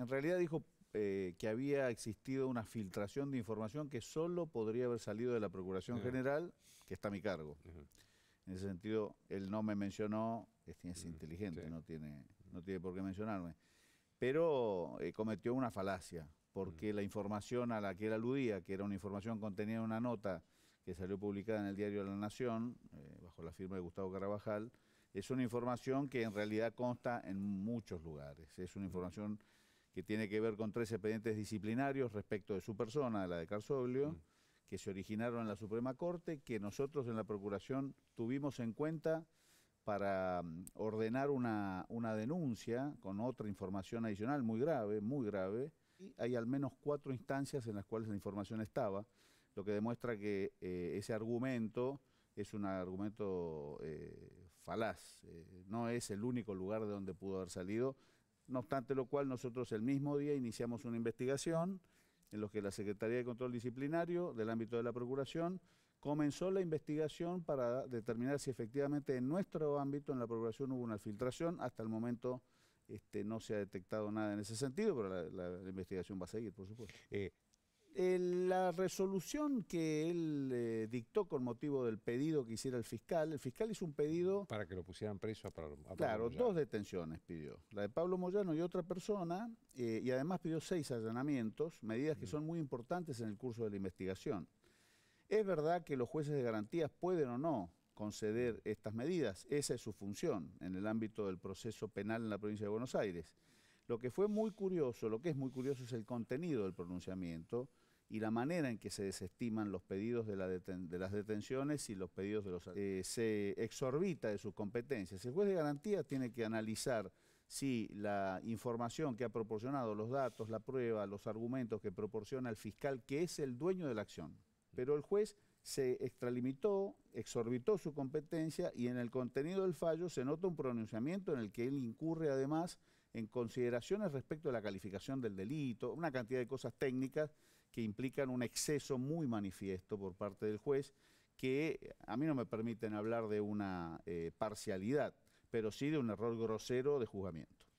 En realidad dijo eh, que había existido una filtración de información que solo podría haber salido de la Procuración General, que está a mi cargo. En ese sentido, él no me mencionó, es, inteligente, no, tiene, no tiene por qué mencionarme, pero eh, cometió una falacia, porque la información a la que él aludía, que era una información contenida en una nota que salió publicada en el diario La Nación, eh, bajo la firma de Gustavo Carabajal, es una información que en realidad consta en muchos lugares, es una información que tiene que ver con tres expedientes disciplinarios respecto de su persona, la de Carsoglio, mm. que se originaron en la Suprema Corte, que nosotros en la Procuración tuvimos en cuenta para mm, ordenar una, una denuncia con otra información adicional muy grave, muy grave. Y hay al menos cuatro instancias en las cuales la información estaba, lo que demuestra que eh, ese argumento es un argumento eh, falaz. Eh, no es el único lugar de donde pudo haber salido, no obstante lo cual, nosotros el mismo día iniciamos una investigación en la que la Secretaría de Control Disciplinario del ámbito de la Procuración comenzó la investigación para determinar si efectivamente en nuestro ámbito, en la Procuración, hubo una filtración. Hasta el momento este, no se ha detectado nada en ese sentido, pero la, investigación va a seguir, por supuesto. Eh, la resolución que él eh, dictó con motivo del pedido que hiciera el fiscal, el fiscal hizo un pedido... Para que lo pusieran preso a, Pablo, Moyano. Claro, dos detenciones pidió. La de Pablo Moyano y otra persona, eh, y además pidió seis allanamientos, medidas que mm. son muy importantes en el curso de la investigación. Es verdad que los jueces de garantías pueden o no conceder mm. estas medidas, esa es su función en el ámbito del proceso penal en la provincia de Buenos Aires. Lo que fue muy curioso, lo que es muy curioso es el contenido del pronunciamiento y la manera en que se desestiman los pedidos de, las detenciones y los pedidos de los... Eh, se exorbita de sus competencias. El juez de garantía tiene que analizar si la información que ha proporcionado, los datos, la prueba, los argumentos que proporciona el fiscal, que es el dueño de la acción. Pero el juez se extralimitó, exorbitó su competencia y en el contenido del fallo se nota un pronunciamiento en el que él incurre además en consideraciones respecto a la calificación del delito, una cantidad de cosas técnicas que implican un exceso muy manifiesto por parte del juez que a mí no me permiten hablar de una eh, parcialidad, pero sí de un error grosero de juzgamiento.